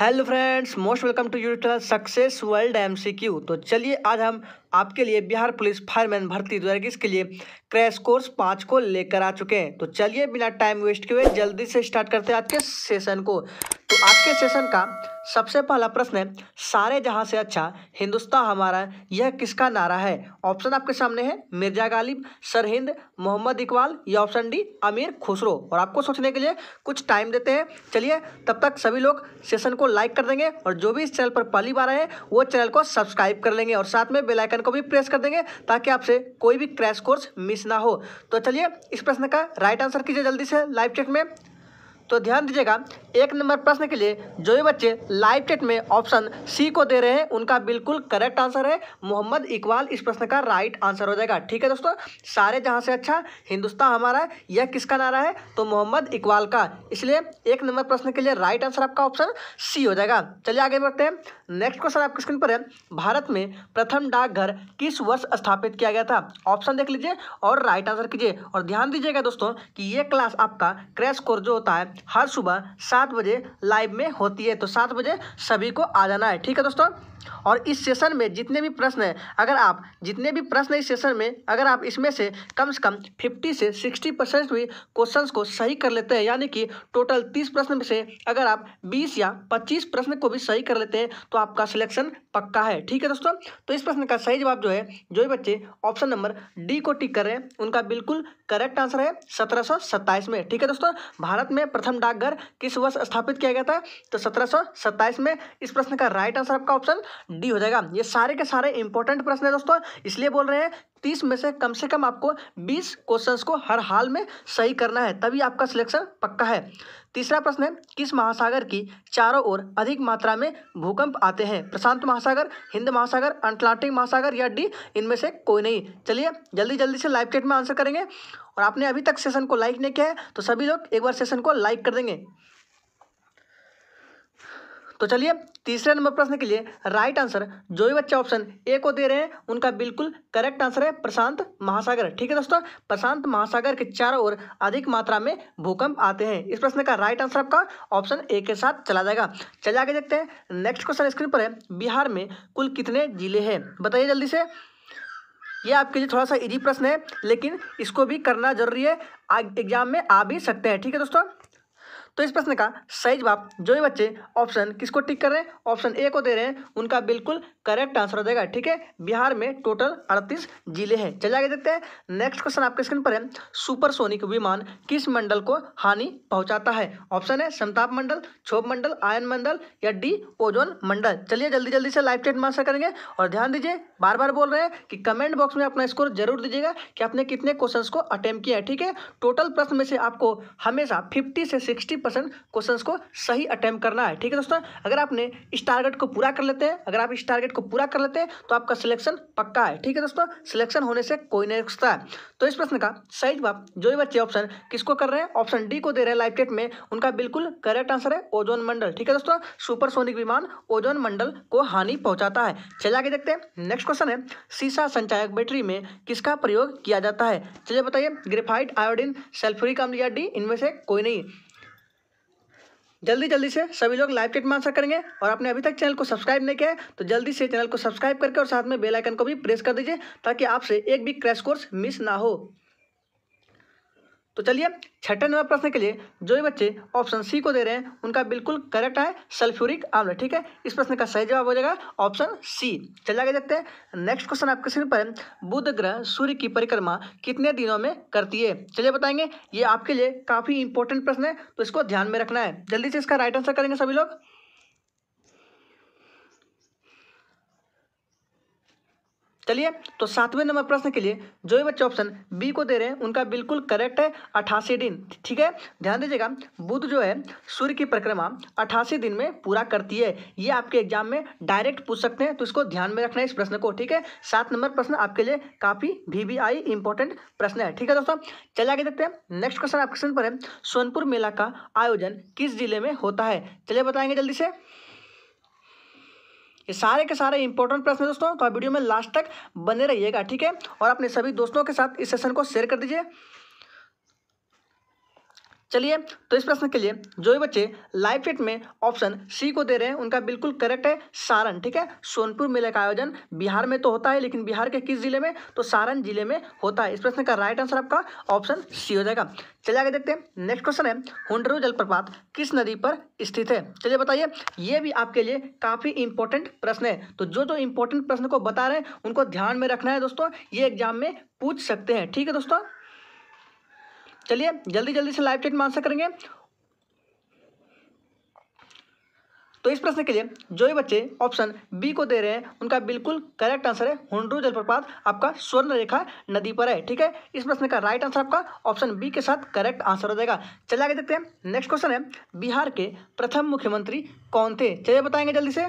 hello friends most welcome to your success world MCQ तो चलिए आज हम आपके लिए बिहार पुलिस फायरमैन भर्ती दो के लिए क्रैश कोर्स पाँच को लेकर आ चुके हैं तो चलिए बिना टाइम वेस्ट किए जल्दी से स्टार्ट करते हैं आज के सेशन को तो आज के सेशन का सबसे पहला प्रश्न है सारे जहां से अच्छा हिंदुस्तान हमारा यह किसका नारा है ऑप्शन आपके सामने है मिर्जा गालिब सरहिंद मोहम्मद इकबाल या ऑप्शन डी अमीर खुसरो और आपको सोचने के लिए कुछ टाइम देते हैं चलिए तब तक सभी लोग सेशन को लाइक कर देंगे और जो भी इस चैनल पर पहली बार आए वो चैनल को सब्सक्राइब कर लेंगे और साथ में बेलाइकन को भी प्रेस कर देंगे ताकि आपसे कोई भी क्रैश कोर्स मिस ना हो तो चलिए इस प्रश्न का राइट आंसर कीजिए जल्दी से लाइव चेक में तो ध्यान दीजिएगा एक नंबर प्रश्न के लिए जो भी बच्चे लाइव टेट में ऑप्शन सी को दे रहे हैं उनका बिल्कुल करेक्ट आंसर है मोहम्मद इकबाल इस प्रश्न का राइट आंसर हो जाएगा ठीक है दोस्तों सारे जहाँ से अच्छा हिंदुस्तान हमारा है यह किसका नारा है तो मोहम्मद इकबाल का इसलिए एक नंबर प्रश्न के लिए राइट आंसर आपका ऑप्शन सी हो जाएगा चलिए आगे बढ़ते हैं नेक्स्ट क्वेश्चन आपके स्क्रीन पर है भारत में प्रथम डाकघर किस वर्ष स्थापित किया गया था ऑप्शन देख लीजिए और राइट आंसर कीजिए और ध्यान दीजिएगा दोस्तों कि ये क्लास आपका क्रैश कोर्स जो होता है हर सुबह सात बजे लाइव में होती है तो सात बजे सभी को आ जाना है ठीक है दोस्तों और इस सेशन में जितने भी प्रश्न हैं अगर आप जितने भी प्रश्न इस सेशन में अगर आप इसमें से कम से कम फिफ्टी से सिक्सटी परसेंट भी क्वेश्चन को सही कर लेते हैं यानी कि टोटल तीस प्रश्न में से अगर आप बीस या पच्चीस प्रश्न को भी सही कर लेते हैं तो आपका सिलेक्शन पक्का है ठीक है दोस्तों तो इस प्रश्न का सही जवाब जो है जो भी बच्चे ऑप्शन नंबर डी को टिक कर रहे हैं उनका बिल्कुल करेक्ट आंसर है सत्रह में ठीक है दोस्तों भारत में प्रथम डाकघर किस वर्ष स्थापित किया गया था तो सत्रह में इस प्रश्न का राइट आंसर आपका ऑप्शन डी हो जाएगा ये सारे के सारे इंपॉर्टेंट प्रश्न है दोस्तों इसलिए बोल रहे हैं तीस में से कम से कम आपको बीस क्वेश्चन को हर हाल में सही करना है तभी आपका सिलेक्शन पक्का है तीसरा प्रश्न है किस महासागर की चारों ओर अधिक मात्रा में भूकंप आते हैं प्रशांत महासागर हिंद महासागर अटलांटिक महासागर या डी इनमें से कोई नहीं चलिए जल्दी जल्दी से लाइव चैट में आंसर करेंगे और आपने अभी तक सेशन को लाइक नहीं किया है तो सभी लोग एक बार सेशन को लाइक कर देंगे तो चलिए तीसरे नंबर प्रश्न के लिए राइट आंसर जो भी बच्चे ऑप्शन ए को दे रहे हैं उनका बिल्कुल करेक्ट आंसर है प्रशांत महासागर ठीक है दोस्तों प्रशांत महासागर के चारों ओर अधिक मात्रा में भूकंप आते हैं इस प्रश्न का राइट आंसर आपका ऑप्शन ए के साथ चला जाएगा चलिए आगे देखते हैं नेक्स्ट क्वेश्चन स्क्रीन पर है बिहार में कुल कितने जिले हैं बताइए जल्दी से ये आपके लिए थोड़ा सा इजी प्रश्न है लेकिन इसको भी करना जरूरी है एग्जाम में आ भी सकते हैं ठीक है दोस्तों तो इस प्रश्न का सही जवाब जो भी बच्चे ऑप्शन किसको टिक कर रहे हैं ऑप्शन ए को दे रहे हैं उनका बिल्कुल करेक्ट आंसर हो जाएगा ठीक है बिहार में टोटल अड़तीस जिले हैं चलिए आगे देखते हैं नेक्स्ट क्वेश्चन आपके स्क्रीन पर है सुपरसोनिक विमान किस मंडल को हानि पहुंचाता है ऑप्शन है संताप मंडल क्षोभ मंडल आयन मंडल या डी ओजोन मंडल चलिए जल्दी जल्दी से लाइव चेट मास्टर करेंगे और ध्यान दीजिए बार बार बोल रहे हैं कि कमेंट बॉक्स में अपना स्कोर जरूर दीजिएगा कि आपने कितने क्वेश्चन को अटेम्प किया है ठीक है टोटल प्रश्न में से आपको हमेशा फिफ्टी से सिक्सटी परसेंट क्वेश्चन को सही अटैम्प करना है ठीक है दोस्तों अगर आपने इस टारगेट को पूरा कर लेते हैं अगर आप इस टारगेट को पूरा कर लेते हैं तो आपका सिलेक्शन पक्का है ठीक है दोस्तों सिलेक्शन होने से कोई नहीं रुकता है तो इस प्रश्न का सही जवाब जो भी बच्चे ऑप्शन किसको कर रहे हैं ऑप्शन डी को दे रहे हैं लाइफ टेट में उनका बिल्कुल करेक्ट आंसर है ओजोन मंडल ठीक है दोस्तों सुपरसोनिक विमान ओजोन मंडल को हानि पहुंचाता है चलिए आगे देखते हैं नेक्स्ट क्वेश्चन है सीसा संचायक बैटरी में किसका प्रयोग किया जाता है चलिए बताइए ग्रेफाइट आयोडिन सल्फ्यूरिक अम्ल या डी इनमें से कोई नहीं जल्दी जल्दी से सभी लोग लाइव चैट मांसा करेंगे और आपने अभी तक चैनल को सब्सक्राइब नहीं किया है तो जल्दी से चैनल को सब्सक्राइब करके और साथ में बेलाइकन को भी प्रेस कर दीजिए ताकि आपसे एक भी क्रैश कोर्स मिस ना हो तो चलिए छठे नंबर प्रश्न के लिए जो भी बच्चे ऑप्शन सी को दे रहे हैं उनका बिल्कुल करेक्ट है सल्फ्यूरिक आम्ल ठीक है इस प्रश्न का सही जवाब हो जाएगा ऑप्शन सी चलिए आगे देखते हैं नेक्स्ट क्वेश्चन आपके स्क्रीन पर बुध ग्रह सूर्य की परिक्रमा कितने दिनों में करती है चलिए बताएंगे ये आपके लिए काफ़ी इंपॉर्टेंट प्रश्न है तो इसको ध्यान में रखना है जल्दी से इसका राइट आंसर करेंगे सभी लोग चलिए तो सातवें नंबर प्रश्न के लिए जो भी बच्चे ऑप्शन बी को दे रहे हैं उनका बिल्कुल करेक्ट है अठासी दिन ठीक है ध्यान दीजिएगा बुध जो है सूर्य की परिक्रमा अठासी दिन में पूरा करती है ये आपके एग्जाम में डायरेक्ट पूछ सकते हैं तो इसको ध्यान में रखना है इस प्रश्न को ठीक है सात नंबर प्रश्न आपके लिए काफ़ी भी वी आई इंपॉर्टेंट प्रश्न है ठीक है दोस्तों चले आगे देखते हैं नेक्स्ट क्वेश्चन आपके पर है सोनपुर मेला का आयोजन किस जिले में होता है चलिए बताएंगे जल्दी से ये सारे के सारे इंपॉर्टेंट प्रश्न है दोस्तों तो आप वीडियो में लास्ट तक बने रहिएगा ठीक है और अपने सभी दोस्तों के साथ इस सेशन को शेयर कर दीजिए चलिए तो इस प्रश्न के लिए जो भी बच्चे लाइव चैट में ऑप्शन सी को दे रहे हैं उनका बिल्कुल करेक्ट है सारण ठीक है सोनपुर मेले का आयोजन बिहार में तो होता है लेकिन बिहार के किस जिले में तो सारण जिले में होता है इस प्रश्न का राइट आंसर आपका ऑप्शन सी हो जाएगा चलिए आगे देखते हैं नेक्स्ट क्वेश्चन है हुडरू जलप्रपात किस नदी पर स्थित है चलिए बताइए ये भी आपके लिए काफ़ी इंपॉर्टेंट प्रश्न है तो जो जो इंपॉर्टेंट प्रश्न को बता रहे हैं उनको ध्यान में रखना है दोस्तों ये एग्जाम में पूछ सकते हैं ठीक है दोस्तों चलिए जल्दी जल्दी से लाइव चेट में आंसर करेंगे तो इस प्रश्न के लिए जो भी बच्चे ऑप्शन बी को दे रहे हैं उनका बिल्कुल करेक्ट आंसर है हुंडरू जलप्रपात आपका स्वर्ण रेखा नदी पर है ठीक है इस प्रश्न का राइट आंसर आपका ऑप्शन बी के साथ करेक्ट आंसर हो जाएगा चलिए आगे देखते हैं नेक्स्ट क्वेश्चन है बिहार के प्रथम मुख्यमंत्री कौन थे चलिए बताएंगे जल्दी से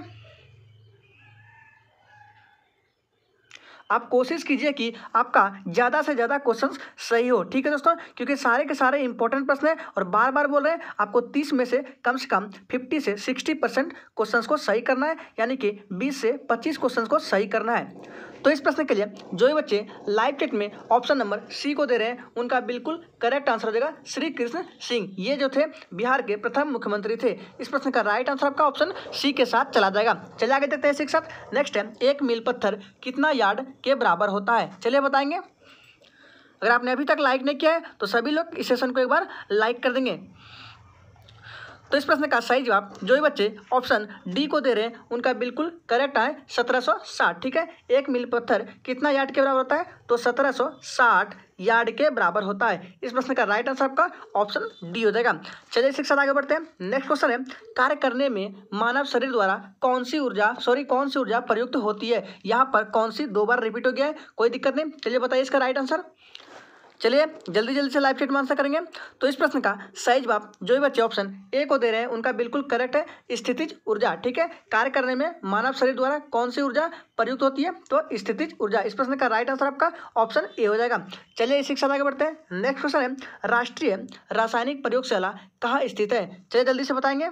आप कोशिश कीजिए कि आपका ज़्यादा से ज़्यादा क्वेश्चन सही हो ठीक है दोस्तों क्योंकि सारे के सारे इंपॉर्टेंट प्रश्न हैं और बार बार बोल रहे हैं आपको तीस में से कम से कम फिफ्टी से सिक्सटी परसेंट क्वेश्चन को सही करना है यानी कि बीस से पच्चीस क्वेश्चन को सही करना है तो इस प्रश्न के लिए जो भी बच्चे लाइव टेट में ऑप्शन नंबर सी को दे रहे हैं उनका बिल्कुल करेक्ट आंसर हो जाएगा श्री कृष्ण सिंह ये जो थे बिहार के प्रथम मुख्यमंत्री थे इस प्रश्न का राइट आंसर आपका ऑप्शन सी के साथ चला जाएगा चले आगे देखते हैं इसके साथ नेक्स्ट है एक मील पत्थर कितना यार्ड के बराबर होता है चलिए बताएंगे अगर आपने अभी तक लाइक नहीं किया है तो सभी लोग इस सेशन को एक बार लाइक कर देंगे तो इस प्रश्न का सही जवाब जो भी बच्चे ऑप्शन डी को दे रहे हैं उनका बिल्कुल करेक्ट है सत्रह सौ साठ ठीक है एक मील पत्थर कितना यार्ड के बराबर होता है तो सत्रह सौ साठ यार्ड के बराबर होता है इस प्रश्न का राइट आंसर आपका ऑप्शन डी हो जाएगा चलिए इसके साथ आगे बढ़ते हैं नेक्स्ट क्वेश्चन है कार्य करने में मानव शरीर द्वारा कौन सी ऊर्जा सॉरी कौन सी ऊर्जा प्रयुक्त होती है यहाँ पर कौन सी दो बार रिपीट हो गया है कोई दिक्कत नहीं चलिए बताइए इसका राइट आंसर चलिए जल्दी जल्दी से लाइफ चैट आंसर करेंगे तो इस प्रश्न का सही जवाब जो भी बच्चे ऑप्शन ए को दे रहे हैं उनका बिल्कुल करेक्ट है स्थितिज ऊर्जा ठीक है कार्य करने में मानव शरीर द्वारा कौन सी ऊर्जा प्रयुक्त होती है तो स्थितिज ऊर्जा इस प्रश्न का राइट आंसर आपका ऑप्शन ए हो जाएगा चलिए इसी के साथ आगे बढ़ते हैं नेक्स्ट क्वेश्चन है राष्ट्रीय रासायनिक प्रयोगशाला कहाँ स्थित है चलिए जल्दी से बताएंगे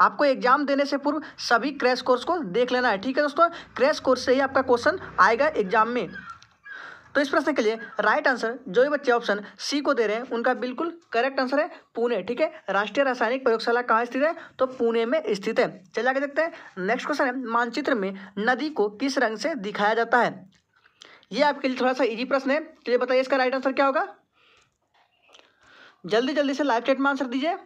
आपको एग्जाम देने से पूर्व सभी क्रैश कोर्स को देख लेना है ठीक है दोस्तों क्रैश कोर्स से ही आपका क्वेश्चन आएगा एग्जाम में तो इस प्रश्न के लिए राइट आंसर जो भी बच्चे ऑप्शन सी को दे रहे हैं उनका बिल्कुल करेक्ट आंसर है पुणे ठीक है राष्ट्रीय रासायनिक प्रयोगशाला कहाँ स्थित है तो पुणे में स्थित है चलिए आगे देखते हैं नेक्स्ट क्वेश्चन है मानचित्र में नदी को किस रंग से दिखाया जाता है ये आपके लिए थोड़ा सा इजी प्रश्न है चलिए तो बताइए इसका राइट आंसर क्या होगा जल्दी जल्दी से लाइव चैट में आंसर दीजिए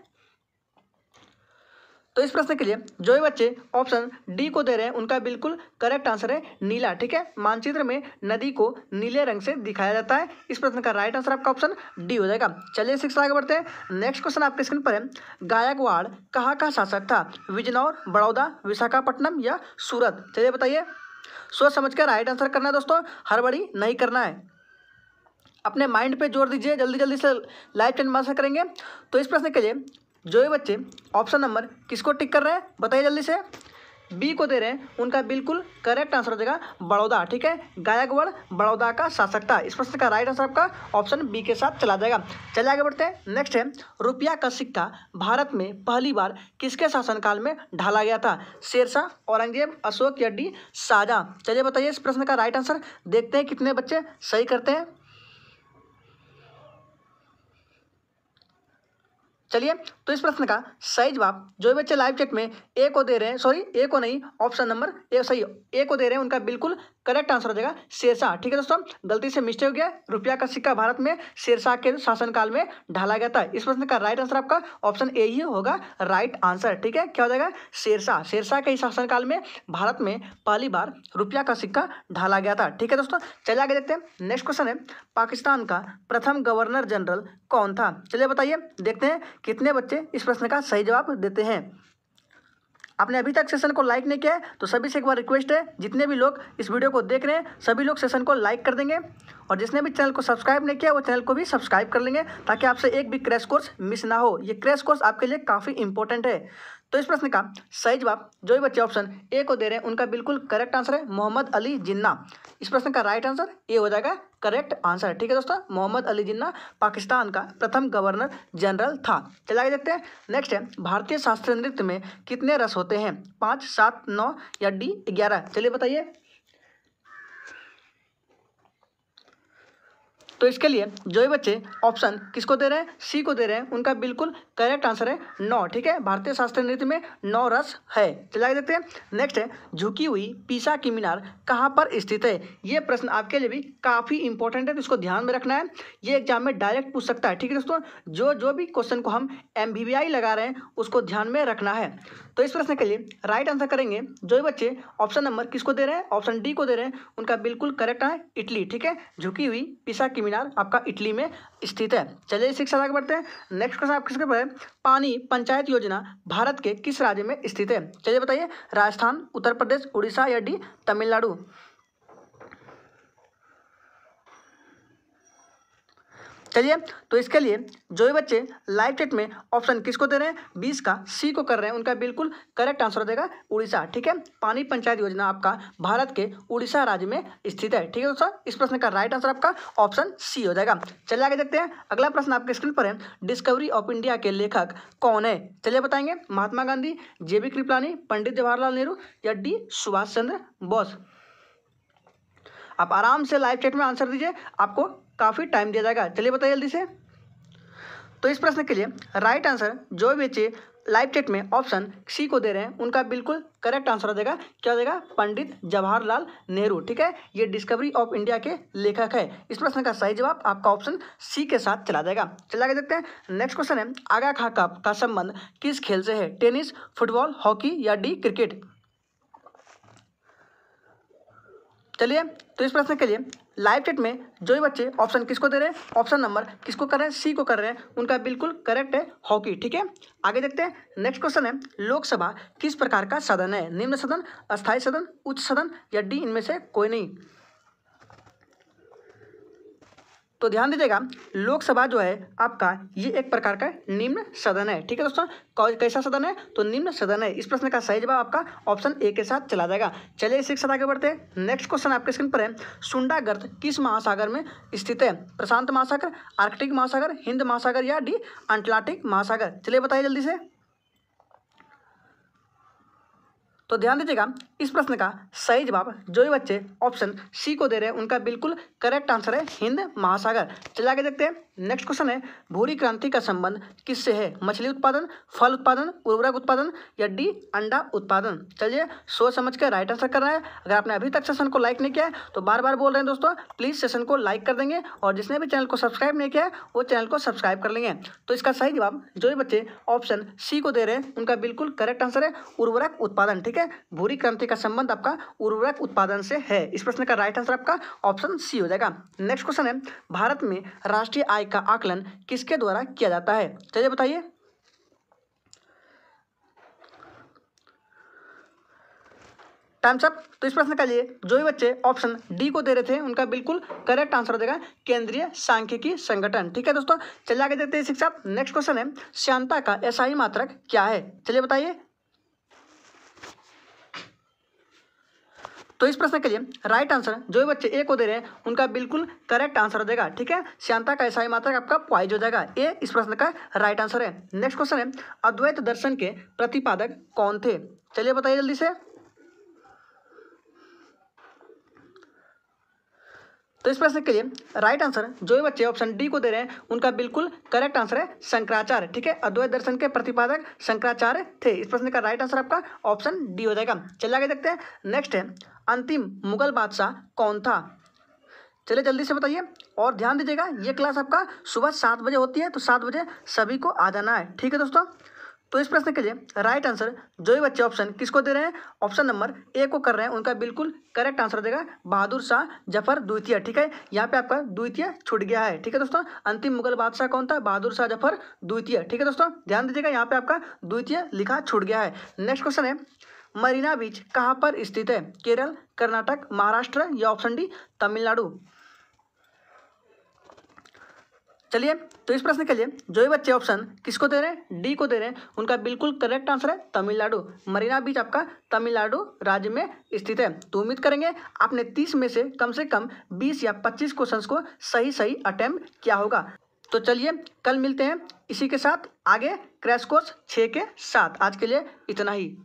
तो इस प्रश्न के लिए जो भी बच्चे ऑप्शन डी को दे रहे हैं उनका बिल्कुल करेक्ट आंसर है नीला ठीक है मानचित्र में नदी को नीले रंग से दिखाया जाता है इस प्रश्न का राइट आंसर आपका ऑप्शन डी हो जाएगा चलिए शिक्षा आगे बढ़ते हैं नेक्स्ट क्वेश्चन आपके स्क्रीन पर है गायकवाड़ कहाँ का शासक था विजनौर बड़ौदा विशाखापट्टनम या सूरत चलिए बताइए सोच समझ कर राइट आंसर करना है दोस्तों हड़बड़ी नहीं करना है अपने माइंड पे जोर दीजिए जल्दी जल्दी से लाइफ टेन मास्टर करेंगे तो इस प्रश्न के लिए जो ये बच्चे ऑप्शन नंबर किसको टिक कर रहे हैं बताइए जल्दी से बी को दे रहे हैं उनका बिल्कुल करेक्ट आंसर हो जाएगा बड़ौदा ठीक है गायकवाड़ बड़ौदा का शासक था इस प्रश्न का राइट आंसर आपका ऑप्शन बी के साथ चला जाएगा चलिए आगे बढ़ते हैं नेक्स्ट है रुपया का सिक्का भारत में पहली बार किसके शासनकाल में ढाला गया था शेरशाह औरंगजेब अशोक या डी शाहजहाँ चलिए बताइए इस प्रश्न का राइट आंसर देखते हैं कितने बच्चे सही करते हैं चलिए तो इस प्रश्न का सही जवाब जो बच्चे लाइव चैट में ए को दे रहे हैं सॉरी ए को नहीं ऑप्शन नंबर ए सही ए को दे रहे हैं उनका बिल्कुल करेक्ट आंसर हो जाएगा शेरशाह ठीक है दोस्तों गलती से मिस्टेक हो गया रुपया का सिक्का भारत में शेरशाह के शासनकाल में ढाला गया था इस प्रश्न का राइट आंसर आपका ऑप्शन ए ही होगा राइट आंसर ठीक है क्या हो जाएगा शेरशाह शेरशाह के शासनकाल में भारत में पहली बार रुपया का सिक्का ढाला गया था ठीक है दोस्तों चले आगे देखते हैं नेक्स्ट क्वेश्चन है पाकिस्तान का प्रथम गवर्नर जनरल कौन था चलिए बताइए देखते हैं कितने बच्चे इस प्रश्न का सही जवाब देते हैं आपने अभी तक सेशन को लाइक नहीं किया है तो सभी से एक बार रिक्वेस्ट है जितने भी लोग इस वीडियो को देख रहे हैं सभी लोग सेशन को लाइक कर देंगे और जिसने भी चैनल को सब्सक्राइब नहीं किया वो चैनल को भी सब्सक्राइब कर लेंगे ताकि आपसे एक भी क्रैश कोर्स मिस ना हो ये क्रैश कोर्स आपके लिए काफ़ी इंपॉर्टेंट है तो इस प्रश्न का सही जवाब जो भी बच्चे ऑप्शन ए को दे रहे हैं उनका बिल्कुल करेक्ट आंसर है मोहम्मद अली जिन्ना इस प्रश्न का राइट आंसर ए हो जाएगा करेक्ट आंसर ठीक है दोस्तों मोहम्मद अली जिन्ना पाकिस्तान का प्रथम गवर्नर जनरल था चले आगे देखते हैं नेक्स्ट है भारतीय शास्त्रीय नृत्य में कितने रस होते हैं पाँच सात नौ या डी ग्यारह चलिए बताइए तो इसके लिए जो भी बच्चे ऑप्शन किसको दे रहे हैं सी को दे रहे हैं उनका बिल्कुल करेक्ट आंसर है नौ ठीक है भारतीय शास्त्रीय नृत्य में नौ रस है चला देखते हैं नेक्स्ट है झुकी हुई पीसा की मीनार कहाँ पर स्थित है ये प्रश्न आपके लिए भी काफ़ी इंपॉर्टेंट है तो इसको ध्यान में रखना है ये एग्जाम में डायरेक्ट पूछ सकता है ठीक है दोस्तों जो जो भी क्वेश्चन को हम एम लगा रहे हैं उसको ध्यान में रखना है तो इस प्रश्न के लिए राइट आंसर करेंगे जो भी बच्चे ऑप्शन नंबर किसको दे रहे हैं ऑप्शन डी को दे रहे हैं उनका बिल्कुल करेक्ट है इटली ठीक है झुकी हुई पिसा की मीनार आपका इटली में स्थित है चलिए इसी के साथ आगे बढ़ते हैं नेक्स्ट क्वेश्चन आपके पर है पानी पंचायत योजना भारत के किस राज्य में स्थित है चलिए बताइए राजस्थान उत्तर प्रदेश उड़ीसा या डी तमिलनाडु चलिए तो इसके लिए जो भी बच्चे लाइव टेट में ऑप्शन किसको दे रहे हैं बीस का सी को कर रहे हैं उनका बिल्कुल करेक्ट आंसर देगा उड़ीसा ठीक है पानी पंचायत योजना आपका भारत के उड़ीसा राज्य में स्थित है ठीक है दोस्तों इस प्रश्न का राइट आंसर आपका ऑप्शन सी हो जाएगा चलिए आगे देखते हैं अगला प्रश्न आपके स्क्रीन पर है डिस्कवरी ऑफ इंडिया के लेखक कौन है चलिए बताएंगे महात्मा गांधी जे बी कृपलानी पंडित जवाहरलाल नेहरू या डी सुभाष चंद्र बोस आप आराम से लाइव चैट में आंसर दीजिए आपको काफ़ी टाइम दिया जाएगा चलिए बताइए जल्दी से तो इस प्रश्न के लिए राइट आंसर जो भी बच्चे लाइव चैट में ऑप्शन सी को दे रहे हैं उनका बिल्कुल करेक्ट आंसर हो जाएगा क्या हो जाएगा पंडित जवाहरलाल नेहरू ठीक है ये डिस्कवरी ऑफ इंडिया के लेखक है इस प्रश्न का सही जवाब आपका ऑप्शन सी के साथ चला जाएगा चला के देखते हैं नेक्स्ट क्वेश्चन है आगा खा कप का संबंध किस खेल से है टेनिस फुटबॉल हॉकी या डी क्रिकेट चलिए तो इस प्रश्न के लिए लाइव चैट में जो भी बच्चे ऑप्शन किसको दे रहे हैं ऑप्शन नंबर किसको कर रहे हैं सी को कर रहे हैं उनका बिल्कुल करेक्ट है हॉकी ठीक है आगे देखते हैं नेक्स्ट क्वेश्चन है लोकसभा किस प्रकार का सदन है निम्न सदन अस्थाई सदन उच्च सदन या डी इनमें से कोई नहीं तो ध्यान दीजिएगा लोकसभा जो है आपका ये एक प्रकार का निम्न सदन है ठीक है दोस्तों कैसा सदन है तो निम्न सदन है इस प्रश्न का सही जवाब आपका ऑप्शन ए के साथ चला जाएगा चलिए इसी के साथ आगे बढ़ते हैं नेक्स्ट क्वेश्चन आपके स्क्रीन पर है सुंडा गर्त किस महासागर में स्थित है प्रशांत महासागर आर्कटिक महासागर हिंद महासागर या डी अंटलांटिक महासागर चलिए बताइए जल्दी से तो ध्यान दीजिएगा इस प्रश्न का सही जवाब जो भी बच्चे ऑप्शन सी को दे रहे हैं उनका बिल्कुल करेक्ट आंसर है हिंद महासागर चला आगे देखते हैं नेक्स्ट क्वेश्चन है भूरी क्रांति का संबंध किससे है मछली उत्पादन फल उत्पादन उर्वरक उत्पादन या डी अंडा उत्पादन चलिए सोच समझ कर राइट आंसर कर रहे है अगर आपने अभी तक सेशन को लाइक नहीं किया है तो बार बार बोल रहे हैं दोस्तों प्लीज़ सेशन को लाइक कर देंगे और जिसने भी चैनल को सब्सक्राइब नहीं किया है वो चैनल को सब्सक्राइब कर लेंगे तो इसका सही जवाब जो भी बच्चे ऑप्शन सी को दे रहे हैं उनका बिल्कुल करेक्ट आंसर है उर्वरक उत्पादन ठीक ठीक है भूरी क्रांति का संबंध आपका उर्वरक उत्पादन से है इस प्रश्न का राइट आंसर आपका ऑप्शन सी हो जाएगा नेक्स्ट क्वेश्चन है भारत में राष्ट्रीय आय का आकलन किसके द्वारा किया जाता है चलिए बताइए टाइम्स अप तो इस प्रश्न का लिए जो भी बच्चे ऑप्शन डी को दे रहे थे उनका बिल्कुल करेक्ट आंसर हो जाएगा केंद्रीय सांख्यिकी संगठन ठीक है दोस्तों चलिए आगे देखते हैं शिक्षा नेक्स्ट क्वेश्चन है श्यांता का एसआई मात्रक क्या है चलिए बताइए तो इस प्रश्न के लिए राइट आंसर जो भी बच्चे ए को दे रहे हैं उनका बिल्कुल करेक्ट आंसर हो जाएगा ठीक है श्यांता का ईसाई मात्रा का आपका प्वाइज हो जाएगा ए इस प्रश्न का राइट आंसर है नेक्स्ट क्वेश्चन है अद्वैत दर्शन के प्रतिपादक कौन थे चलिए बताइए जल्दी से तो इस प्रश्न के लिए राइट आंसर जो भी बच्चे ऑप्शन डी को दे रहे हैं उनका बिल्कुल करेक्ट आंसर है शंकराचार्य ठीक है अद्वैत दर्शन के प्रतिपादक शंकराचार्य थे इस प्रश्न का राइट आंसर आपका ऑप्शन डी हो जाएगा चलिए आगे देखते हैं नेक्स्ट है अंतिम मुगल बादशाह कौन था चलिए जल्दी से बताइए और ध्यान दीजिएगा ये क्लास आपका सुबह सात बजे होती है तो सात बजे सभी को आ जाना है ठीक है दोस्तों तो इस प्रश्न के लिए राइट आंसर जो भी बच्चे ऑप्शन किसको दे रहे हैं ऑप्शन नंबर ए को कर रहे हैं उनका बिल्कुल करेक्ट आंसर देगा बहादुर शाह जफर द्वितीय ठीक है यहाँ पे आपका द्वितीय छूट गया है ठीक है दोस्तों अंतिम मुगल बादशाह कौन था बहादुर शाह जफर द्वितीय ठीक है दोस्तों ध्यान दीजिएगा यहाँ पे आपका द्वितीय लिखा छूट गया है नेक्स्ट क्वेश्चन है मरीना बीच कहाँ पर स्थित है केरल कर्नाटक महाराष्ट्र या ऑप्शन डी तमिलनाडु चलिए तो इस प्रश्न के लिए जो भी बच्चे ऑप्शन किसको दे रहे हैं डी को दे रहे हैं उनका बिल्कुल करेक्ट आंसर है तमिलनाडु मरीना बीच आपका तमिलनाडु राज्य में स्थित है तो उम्मीद करेंगे आपने तीस में से कम से कम बीस या पच्चीस क्वेश्चन को सही सही अटैम्प्ट किया होगा तो चलिए कल मिलते हैं इसी के साथ आगे क्रैश कोर्स छः के साथ आज के लिए इतना ही